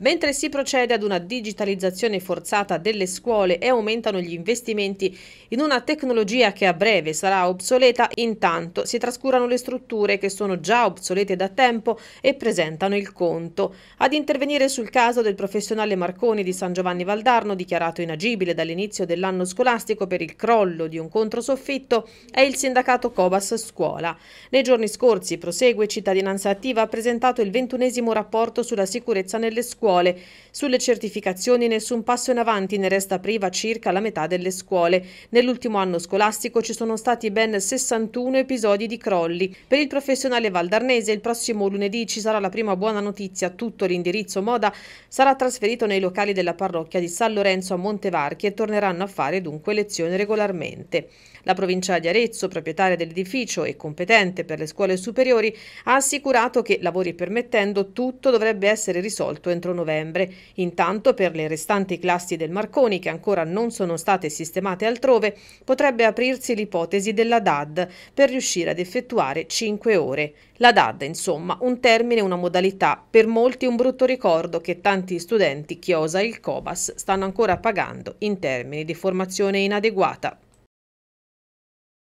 Mentre si procede ad una digitalizzazione forzata delle scuole e aumentano gli investimenti in una tecnologia che a breve sarà obsoleta, intanto si trascurano le strutture che sono già obsolete da tempo e presentano il conto. Ad intervenire sul caso del professionale Marconi di San Giovanni Valdarno, dichiarato inagibile dall'inizio dell'anno scolastico per il crollo di un controsoffitto, è il sindacato Cobas Scuola. Nei giorni scorsi, prosegue Cittadinanza Attiva, ha presentato il ventunesimo rapporto sulla sicurezza nelle scuole scuole. Sulle certificazioni nessun passo in avanti, ne resta priva circa la metà delle scuole. Nell'ultimo anno scolastico ci sono stati ben 61 episodi di crolli. Per il professionale valdarnese il prossimo lunedì ci sarà la prima buona notizia, tutto l'indirizzo moda sarà trasferito nei locali della parrocchia di San Lorenzo a Montevarchi e torneranno a fare dunque lezione regolarmente. La provincia di Arezzo, proprietaria dell'edificio e competente per le scuole superiori, ha assicurato che, lavori permettendo, tutto dovrebbe essere risolto entro novembre. Intanto per le restanti classi del Marconi che ancora non sono state sistemate altrove potrebbe aprirsi l'ipotesi della DAD per riuscire ad effettuare 5 ore. La DAD, insomma, un termine, una modalità, per molti un brutto ricordo che tanti studenti, chiosa il COBAS, stanno ancora pagando in termini di formazione inadeguata.